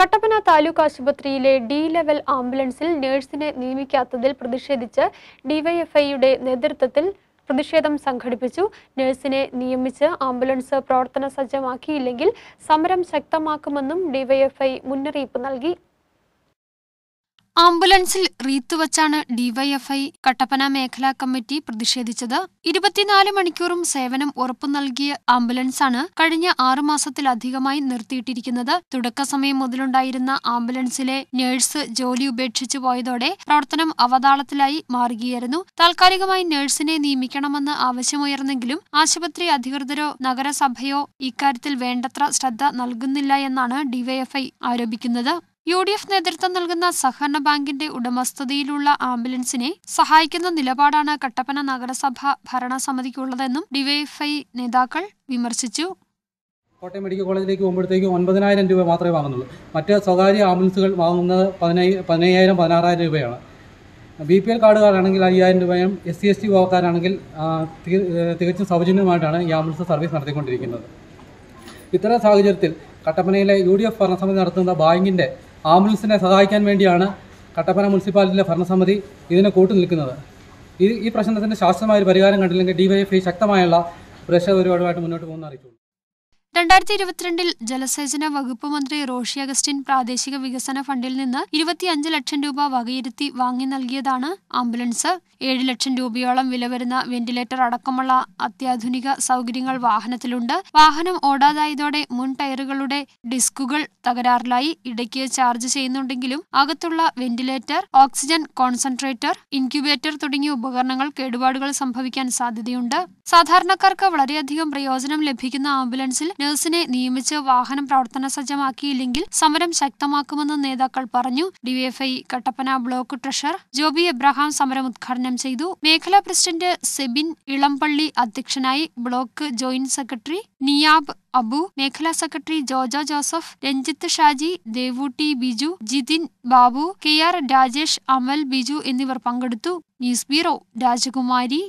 കട്ടപ്പന താലൂക്ക് ആശുപത്രിയിലെ D level ആംബുലൻസിൽ നഴ്സിനെ നിയമിക്കാത്തതിൽ പ്രതിഷേധിച്ച് ഡിവൈഎഫ്ഐയുടെ നേതൃത്വത്തിൽ പ്രതിഷേധം സംഘടിപ്പിച്ചു നഴ്സിനെ നിയമിച്ച് ആംബുലൻസ് പ്രവർത്തന സജ്ജമാക്കിയില്ലെങ്കിൽ സമരം ശക്തമാക്കുമെന്നും ഡിവൈഎഫ്ഐ മുന്നറിയിപ്പ് നൽകി ആംബുലൻസിൽ റീത്ത് വച്ചാണ് ഡിവൈഎഫ്ഐ കട്ടപ്പന മേഖലാ കമ്മിറ്റി പ്രതിഷേധിച്ചത് ഇരുപത്തിനാല് മണിക്കൂറും സേവനം ഉറപ്പു നൽകിയ ആംബുലൻസാണ് കഴിഞ്ഞ ആറു മാസത്തിലധികമായി നിർത്തിയിട്ടിരിക്കുന്നത് തുടക്ക സമയം മുതലുണ്ടായിരുന്ന ആംബുലൻസിലെ നഴ്സ് ജോലി ഉപേക്ഷിച്ചു പോയതോടെ പ്രവർത്തനം അവതാളത്തിലായി മാറുകയായിരുന്നു താൽക്കാലികമായി നഴ്സിനെ നിയമിക്കണമെന്ന് ആവശ്യമുയർന്നെങ്കിലും ആശുപത്രി അധികൃതരോ നഗരസഭയോ ഇക്കാര്യത്തിൽ വേണ്ടത്ര ശ്രദ്ധ നൽകുന്നില്ല എന്നാണ് ഡിവൈഎഫ്ഐ ആരോപിക്കുന്നത് യു ഡി എഫ് നേതൃത്വം നൽകുന്ന സഹകരണ ബാങ്കിന്റെ ഉടമസ്ഥതയിലുള്ള ആംബുലൻസിനെ സഹായിക്കുന്ന നിലപാടാണ് കട്ടപ്പന നഗരസഭ ഭരണസമിതിക്കുള്ളതെന്നും ഡിവൈഎഫ്ഐ നേതാക്കൾ വിമർശിച്ചു കോട്ടയം മെഡിക്കൽ കോളേജിലേക്ക് പോകുമ്പോഴത്തേക്കും ഒൻപതിനായിരം രൂപ മാത്രമേ വാങ്ങുന്നുള്ളൂ മറ്റ് സ്വകാര്യ ആംബുലൻസുകൾ വാങ്ങുന്നത് പതിനൈ പതിനയ്യായിരം പതിനാറായിരം രൂപയാണ് ബി പി എൽ കാർഡുകാരാണെങ്കിൽ അയ്യായിരം രൂപയും എസ് സി എസ് ടി വാക്കാരാണെങ്കിൽ തികച്ചും സൗജന്യമായിട്ടാണ് ഈ ആംബുലൻസ് സർവീസ് നടത്തിക്കൊണ്ടിരിക്കുന്നത് ഇത്തരം സാഹചര്യത്തിൽ കട്ടപ്പനയിലെ യു ഡി എഫ് ഭരണസമിതി നടത്തുന്ന ബാങ്കിൻ്റെ ആംബുലൻസിനെ സഹായിക്കാൻ വേണ്ടിയാണ് കട്ടപ്പന മുനിസിപ്പാലിറ്റിയിലെ ഭരണസമിതി കൂട്ടു കൂട്ടുനിൽക്കുന്നത് ഈ പ്രശ്നത്തിൻ്റെ ശാസ്ത്രമായ ഒരു പരിഹാരം കണ്ടില്ലെങ്കിൽ ഡിവൈഎഫ്ഐ ശക്തമായുള്ള പ്രതിഷേധ പരിപാടിയുമായിട്ട് മുന്നോട്ട് പോകുന്ന അറിയിച്ചു രണ്ടായിരത്തി ഇരുപത്തിരണ്ടിൽ ജലസേചന വകുപ്പ് മന്ത്രി റോഷി അഗസ്റ്റിൻ പ്രാദേശിക വികസന ഫണ്ടിൽ നിന്ന് ഇരുപത്തിയഞ്ച് ലക്ഷം രൂപ വകയിരുത്തി വാങ്ങി നൽകിയതാണ് ആംബുലൻസ് ഏഴ് ലക്ഷം രൂപയോളം വില വരുന്ന വെന്റിലേറ്റർ അടക്കമുള്ള അത്യാധുനിക സൗകര്യങ്ങൾ വാഹനത്തിലുണ്ട് വാഹനം ഓടാതായതോടെ മുൻ ടയറുകളുടെ ഡിസ്കുകൾ തകരാറിലായി ഇടയ്ക്ക് ചാർജ് ചെയ്യുന്നുണ്ടെങ്കിലും അകത്തുള്ള വെന്റിലേറ്റർ ഓക്സിജൻ കോൺസെൻട്രേറ്റർ ഇൻക്യുബേറ്റർ തുടങ്ങിയ ഉപകരണങ്ങൾ കേടുപാടുകൾ സംഭവിക്കാൻ സാധ്യതയുണ്ട് സാധാരണക്കാർക്ക് വളരെയധികം പ്രയോജനം ലഭിക്കുന്ന ആംബുലൻസിൽ നഴ്സിനെ നിയമിച്ച് വാഹനം പ്രവർത്തന സജ്ജമാക്കിയില്ലെങ്കിൽ സമരം ശക്തമാക്കുമെന്ന് നേതാക്കൾ പറഞ്ഞു DYFI Kattappana block treasurer Joby Abraham സമരം ഉദ്ഘാടനം ചെയ്തു മേഖലാ പ്രസിഡന്റ് സെബിൻ ഇളംപള്ളി അധ്യക്ഷനായി block joint secretary Niyab Abu മേഖലാ secretary Jojo Joseph Ranjith Shaji Devootty Biju Jithin Babu K R Rajesh Amal Biju എന്നിവർ പങ്കെടുത്തു ന്യൂസ് ബ്യൂറോ രാജകുമാരി